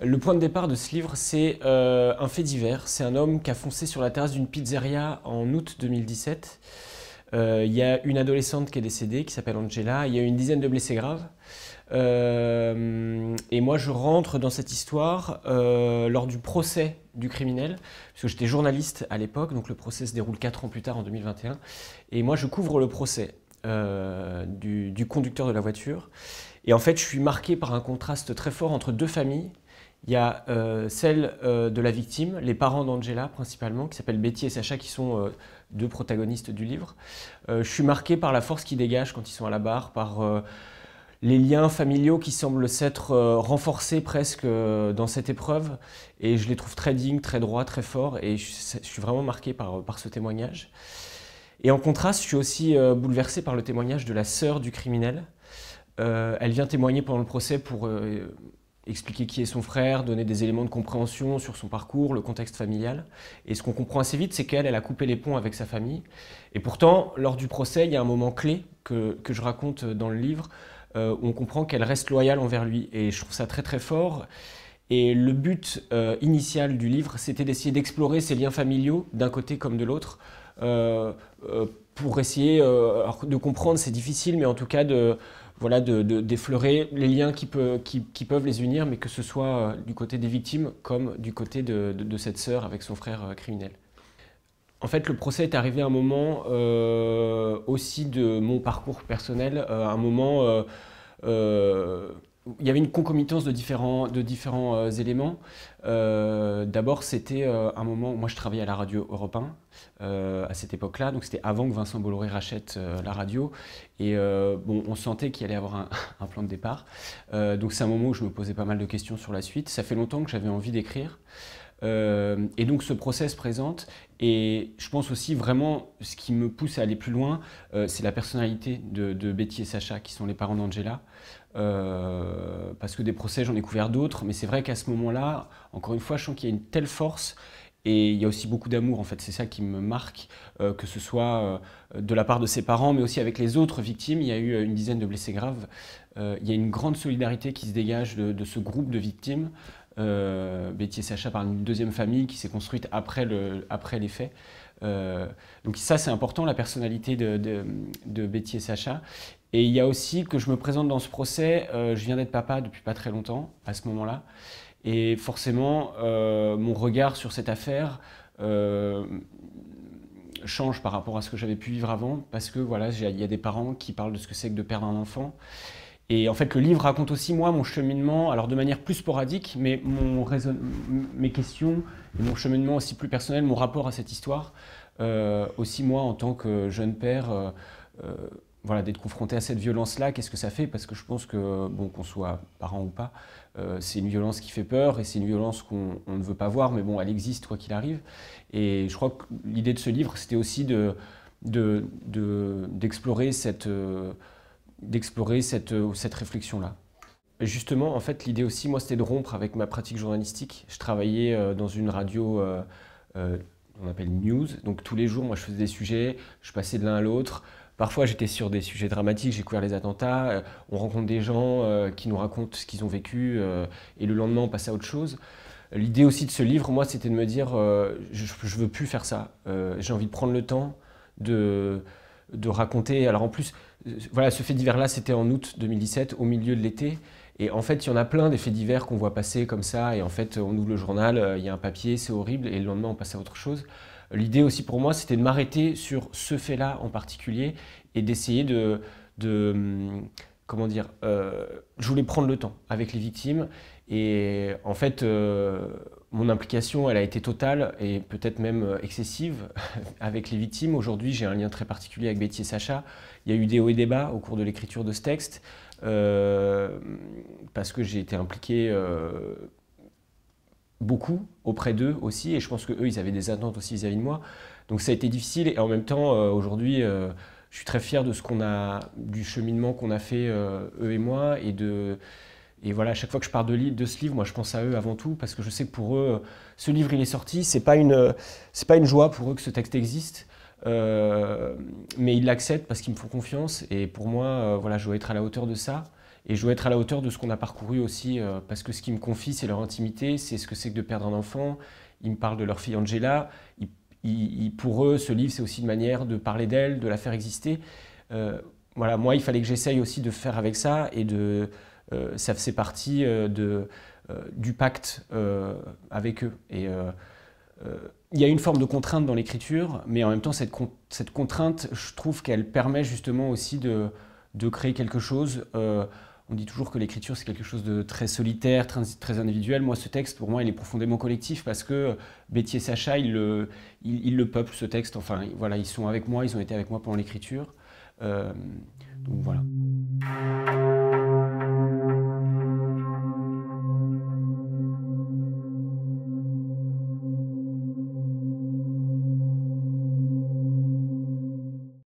Le point de départ de ce livre, c'est euh, un fait divers. C'est un homme qui a foncé sur la terrasse d'une pizzeria en août 2017. Euh, il y a une adolescente qui est décédée, qui s'appelle Angela. Il y a une dizaine de blessés graves. Euh, et moi, je rentre dans cette histoire lors du procès du criminel, que j'étais journaliste à l'époque, donc le procès se déroule 4 ans plus tard, en 2021. Et moi, je couvre le procès du, du conducteur de la voiture. Et en fait, je suis marqué par un contraste très fort entre deux familles il y a euh, celle euh, de la victime, les parents d'Angela principalement, qui s'appellent Betty et Sacha, qui sont euh, deux protagonistes du livre. je suis marqué par la force qu'ils dégagent quand ils sont à la barre, par les liens familiaux qui semblent s'être renforcés presque dans cette épreuve. Et je les trouve très dignes, très droits, très forts. Et je, suis vraiment marqué par, par ce témoignage. Et en contraste, je suis aussi bouleversé par le témoignage de la sœur du criminel. elle vient témoigner pendant le procès pour expliquer qui est son frère, donner des éléments de compréhension sur son parcours, le contexte familial. Et ce qu'on comprend assez vite, c'est qu'elle, elle a coupé les ponts avec sa famille. Et pourtant, lors du procès, il y a un moment clé que, je raconte dans le livre, euh, où on comprend qu'elle reste loyale envers lui. Et je trouve ça très très fort. Et le but euh, initial du livre, c'était d'essayer d'explorer ces liens familiaux, d'un côté comme de l'autre, euh, pour essayer de comprendre, c'est difficile, mais en tout cas de voilà, d'effleurer de, déflorer les liens qui, peuvent les unir, mais que ce soit euh, du côté des victimes comme du côté de, cette sœur avec son frère euh, criminel. En fait, le procès est arrivé à un moment euh, aussi de mon parcours personnel, un moment il y avait une concomitance de différents, de différents euh, éléments. Euh, d'abord, c'était euh, un moment où moi je travaillais à la radio Europe 1 à cette époque-là, donc c'était avant que Vincent Bolloré rachète la radio. Et bon, on sentait qu'il allait avoir un, un, plan de départ. donc c'est un moment où je me posais pas mal de questions sur la suite. Ça fait longtemps que j'avais envie d'écrire. Euh, et donc ce se présente, et je pense aussi vraiment ce qui me pousse à aller plus loin, euh, c'est la personnalité de, de, Betty et Sacha, qui sont les parents d'Angela. Euh, parce que des procès, j'en ai couvert d'autres, mais c'est vrai qu'à ce moment-là, encore une fois, je sens qu'il y a une telle force. Et il y a aussi beaucoup d'amour, en fait, c'est ça qui me marque, que ce soit de la part de ses parents, mais aussi avec les autres victimes. Il y a eu une dizaine de blessés graves. il y a une grande solidarité qui se dégage de, de ce groupe de victimes. Euh, Sacha par une deuxième famille qui s'est construite après, les faits. Euh, donc ça, c'est important, la personnalité de, de, Sacha. Et il y a aussi que je me présente dans ce procès, euh, je viens d'être papa depuis pas très longtemps, à ce moment-là. Et forcément, euh, mon regard sur cette affaire change par rapport à ce que j'avais pu vivre avant, parce que voilà, il y a des parents qui parlent de ce que c'est que de perdre un enfant. Et en fait, le livre raconte aussi, moi, mon cheminement, alors de manière plus sporadique, mais mon mes questions et mon cheminement aussi plus personnel, mon rapport à cette histoire. Euh, aussi, moi, en tant que jeune père, euh, euh, voilà, d'être confronté à cette violence-là, qu'est-ce que ça fait Parce que je pense que, bon, qu'on soit parent ou pas, c'est une violence qui fait peur et c'est une violence qu'on ne veut pas voir, mais bon, elle existe quoi qu'il arrive. Et je crois que l'idée de ce livre, c'était aussi de d'explorer cette d'explorer cette, euh, cette réflexion-là. Justement, en fait, l'idée aussi, moi, c'était de rompre avec ma pratique journalistique. Je travaillais euh, dans une radio, euh, euh, on appelle News, donc tous les jours, moi, je faisais des sujets, je passais de l'un à l'autre. Parfois, j'étais sur des sujets dramatiques, j'ai couvert les attentats, on rencontre des gens qui nous racontent ce qu'ils ont vécu, et le lendemain, on passe à autre chose. L'idée aussi de ce livre, moi, c'était de me dire, je ne veux plus faire ça. j'ai envie de prendre le temps de de raconter. Alors en plus, euh, voilà, ce fait divers-là, c'était en août 2017, au milieu de l'été. Et en fait, il y en a plein des faits divers qu'on voit passer comme ça. Et en fait, on ouvre le journal, euh, il y a un papier, c'est horrible, et le lendemain, on passe à autre chose. L'idée aussi pour moi, c'était de m'arrêter sur ce fait-là en particulier et d'essayer de, de, hum, Comment dire euh, Je voulais prendre le temps avec les victimes. Et en fait, mon implication, elle a été totale et peut-être même euh, excessive avec les victimes. Aujourd'hui, j'ai un lien très particulier avec Betty Sacha. Il y a eu des hauts et des bas au cours de l'écriture de ce texte euh, parce que j'ai été impliqué euh, beaucoup auprès d'eux aussi et je pense qu'eux, ils avaient des attentes aussi vis-à-vis de moi. Donc ça a été difficile et en même temps, aujourd'hui, je suis très fier de ce qu'on a, du cheminement qu'on a fait eux et moi et de et voilà, à chaque fois que je parle de, de, ce livre, moi je pense à eux avant tout, parce que je sais que pour eux, ce livre il est sorti, c'est pas une, c'est pas une joie pour eux que ce texte existe, euh, mais ils l'acceptent parce qu'ils me font confiance, et pour moi, euh, voilà, je dois être à la hauteur de ça, et je dois être à la hauteur de ce qu'on a parcouru aussi, euh, parce que ce qu'ils me confient, c'est leur intimité, c'est ce que c'est que de perdre un enfant, ils me parlent de leur fille Angela, pour eux, ce livre c'est aussi une manière de parler d'elle, de la faire exister. voilà, moi il fallait que j'essaye aussi de faire avec ça, et de euh, ça faisait partie euh, de, euh, du pacte avec eux. Et il y a une forme de contrainte dans l'écriture, mais en même temps, cette, cette contrainte, je trouve qu'elle permet justement aussi de, créer quelque chose. on dit toujours que l'écriture, c'est quelque chose de très solitaire, très, très, individuel. Moi, ce texte, pour moi, il est profondément collectif parce que Béthier Sacha, ils le, le peuplent, ce texte. Enfin, voilà, ils sont avec moi, ils ont été avec moi pendant l'écriture. donc voilà.